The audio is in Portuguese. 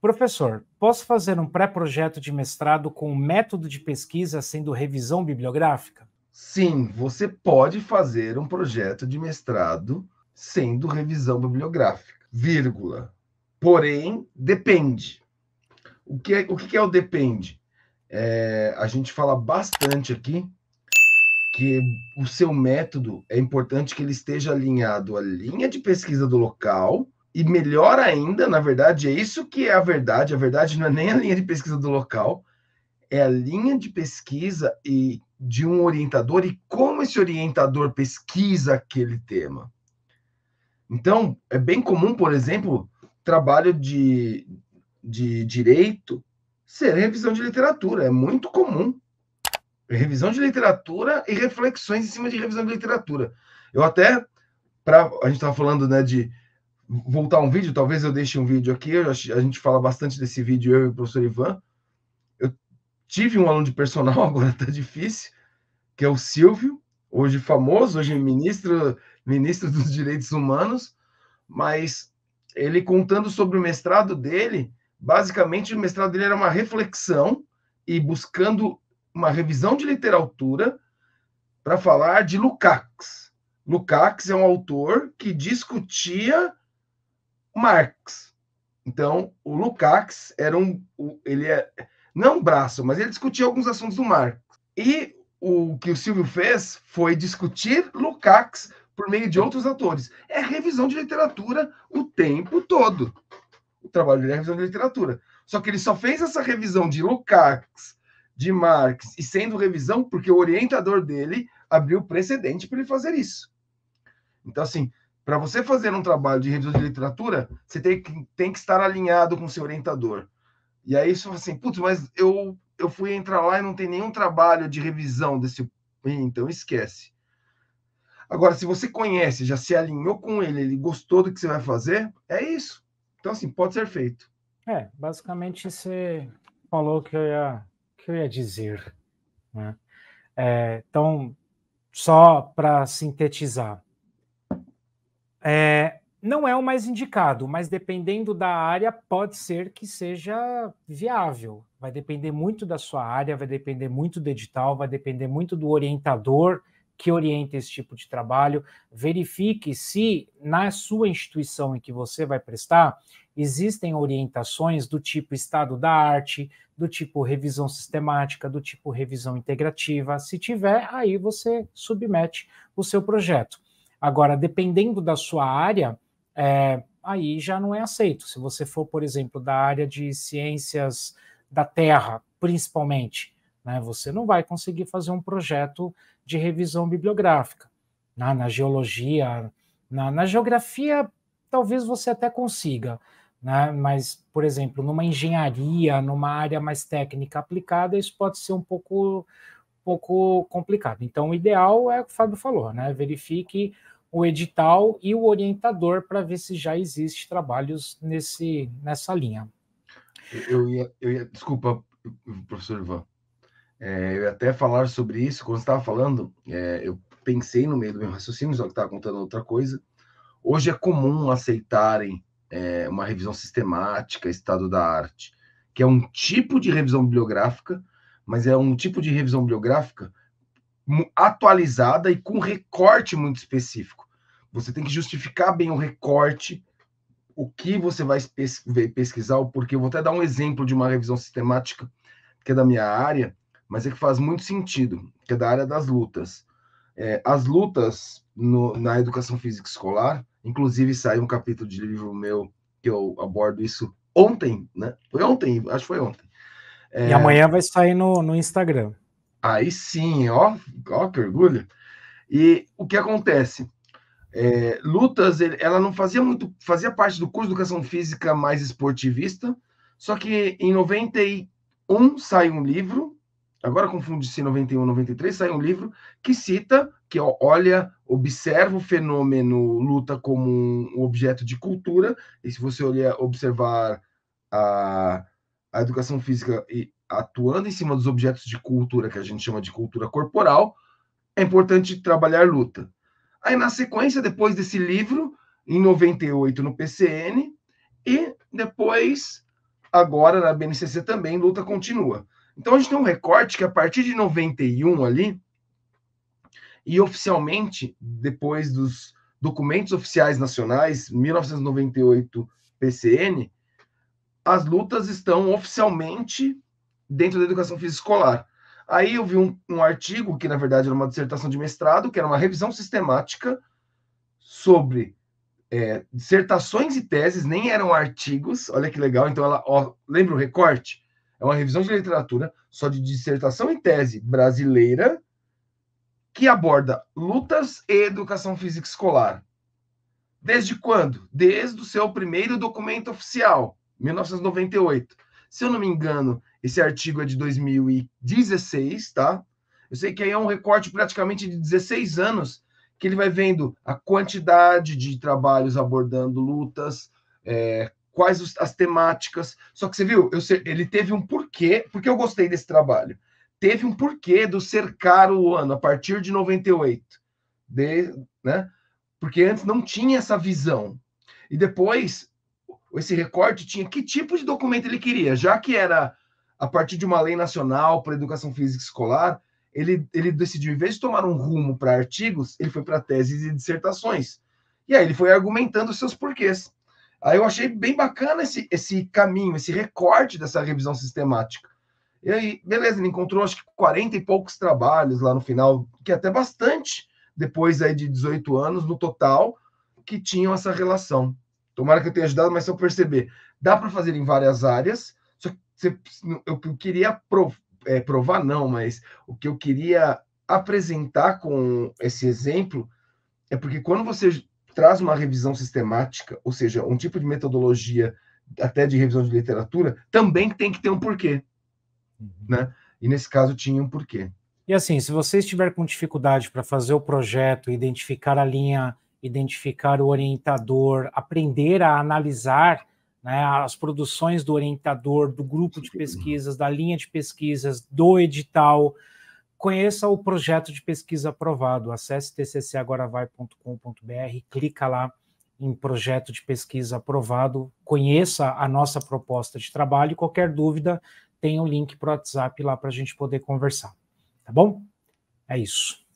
Professor, posso fazer um pré-projeto de mestrado com o método de pesquisa sendo revisão bibliográfica? Sim, você pode fazer um projeto de mestrado sendo revisão bibliográfica, vírgula. Porém, depende. O que é o, que é o depende? É, a gente fala bastante aqui que o seu método é importante que ele esteja alinhado à linha de pesquisa do local e melhor ainda, na verdade, é isso que é a verdade. A verdade não é nem a linha de pesquisa do local, é a linha de pesquisa e de um orientador e como esse orientador pesquisa aquele tema. Então, é bem comum, por exemplo, trabalho de, de direito ser revisão de literatura. É muito comum. Revisão de literatura e reflexões em cima de revisão de literatura. Eu até, pra, a gente estava falando né, de voltar um vídeo, talvez eu deixe um vídeo aqui, a gente fala bastante desse vídeo, eu e o professor Ivan. Eu tive um aluno de personal, agora tá difícil, que é o Silvio, hoje famoso, hoje ministro, ministro dos Direitos Humanos, mas ele contando sobre o mestrado dele, basicamente o mestrado dele era uma reflexão e buscando uma revisão de literatura para falar de Lukács. Lukács é um autor que discutia Marx. Então, o Lukács era um. Ele é. Não braço, mas ele discutia alguns assuntos do Marx. E o que o Silvio fez foi discutir Lukács por meio de outros autores. É revisão de literatura o tempo todo. O trabalho dele é revisão de literatura. Só que ele só fez essa revisão de Lukács, de Marx, e sendo revisão porque o orientador dele abriu precedente para ele fazer isso. Então, assim, para você fazer um trabalho de revisão de literatura, você tem que, tem que estar alinhado com o seu orientador. E aí você fala assim, putz, mas eu, eu fui entrar lá e não tem nenhum trabalho de revisão desse. Então esquece. Agora, se você conhece, já se alinhou com ele, ele gostou do que você vai fazer, é isso. Então, assim, pode ser feito. É, basicamente você falou o que, eu ia, que eu ia dizer. Né? É, então, só para sintetizar, é, não é o mais indicado, mas dependendo da área, pode ser que seja viável. Vai depender muito da sua área, vai depender muito do edital, vai depender muito do orientador que orienta esse tipo de trabalho. Verifique se na sua instituição em que você vai prestar existem orientações do tipo estado da arte, do tipo revisão sistemática, do tipo revisão integrativa. Se tiver, aí você submete o seu projeto. Agora, dependendo da sua área, é, aí já não é aceito. Se você for, por exemplo, da área de ciências da terra, principalmente, né, você não vai conseguir fazer um projeto de revisão bibliográfica. Na, na geologia, na, na, geografia, talvez você até consiga, né, mas, por exemplo, numa engenharia, numa área mais técnica aplicada, isso pode ser um pouco pouco complicado. Então, o ideal é o que o Fábio falou, né? Verifique o edital e o orientador para ver se já existe trabalhos nesse, nessa linha. Eu ia, eu ia desculpa, professor Ivan, é, eu ia até falar sobre isso quando estava falando. É, eu pensei no meio do meu raciocínio, só que estava contando outra coisa. Hoje é comum aceitarem é, uma revisão sistemática, estado da arte, que é um tipo de revisão bibliográfica mas é um tipo de revisão biográfica atualizada e com recorte muito específico. Você tem que justificar bem o recorte, o que você vai pesquisar, o porquê. Eu vou até dar um exemplo de uma revisão sistemática, que é da minha área, mas é que faz muito sentido, que é da área das lutas. É, as lutas no, na educação física escolar, inclusive saiu um capítulo de livro meu que eu abordo isso ontem, né? Foi ontem, acho que foi ontem. É... E amanhã vai sair no, no Instagram. Aí sim, ó, ó que orgulho. E o que acontece? É, lutas, ela não fazia muito, fazia parte do curso de educação física mais esportivista, só que em 91 sai um livro, agora confunde-se 91 93, sai um livro que cita, que olha, observa o fenômeno luta como um objeto de cultura, e se você olhar, observar a a educação física e atuando em cima dos objetos de cultura que a gente chama de cultura corporal, é importante trabalhar luta. Aí, na sequência, depois desse livro, em 98 no PCN, e depois, agora na BNCC também, luta continua. Então, a gente tem um recorte que a partir de 91 ali, e oficialmente, depois dos documentos oficiais nacionais, 1998 PCN, as lutas estão oficialmente dentro da educação física escolar. Aí eu vi um, um, artigo, que na verdade era uma dissertação de mestrado, que era uma revisão sistemática sobre é, dissertações e teses, nem eram artigos, olha que legal, então ela, ó, lembra o recorte? É uma revisão de literatura só de dissertação e tese brasileira que aborda lutas e educação física escolar. Desde quando? Desde o seu primeiro documento oficial, 1998. Se eu não me engano, esse artigo é de 2016, tá? Eu sei que aí é um recorte praticamente de 16 anos, que ele vai vendo a quantidade de trabalhos abordando lutas, é, quais os, as temáticas. Só que você viu, sei, ele teve um porquê, porque eu gostei desse trabalho. Teve um porquê do cercar o ano a partir de 98, de, né? Porque antes não tinha essa visão. E depois esse recorte tinha que tipo de documento ele queria, já que era a partir de uma lei nacional para educação física escolar, ele, ele decidiu, em vez de tomar um rumo para artigos, ele foi para teses e dissertações. E aí ele foi argumentando seus porquês. Aí eu achei bem bacana esse, esse caminho, esse recorte dessa revisão sistemática. E aí, beleza, ele encontrou acho que 40 e poucos trabalhos lá no final, que é até bastante depois aí de 18 anos no total, que tinham essa relação. Tomara que eu tenha ajudado, mas só perceber. Dá para fazer em várias áreas, só que eu, eu queria prov, é, provar, não, mas o que eu queria apresentar com esse exemplo é porque quando você traz uma revisão sistemática, ou seja, um tipo de metodologia até de revisão de literatura, também tem que ter um porquê, uhum. né? E nesse caso tinha um porquê. E assim, se você estiver com dificuldade para fazer o projeto, identificar a linha identificar o orientador, aprender a analisar né, as produções do orientador, do grupo de pesquisas, da linha de pesquisas, do edital. Conheça o projeto de pesquisa aprovado. Acesse tccagoravai.com.br, clica lá em projeto de pesquisa aprovado, conheça a nossa proposta de trabalho. Qualquer dúvida, tem o um link para o WhatsApp lá para a gente poder conversar. Tá bom? É isso.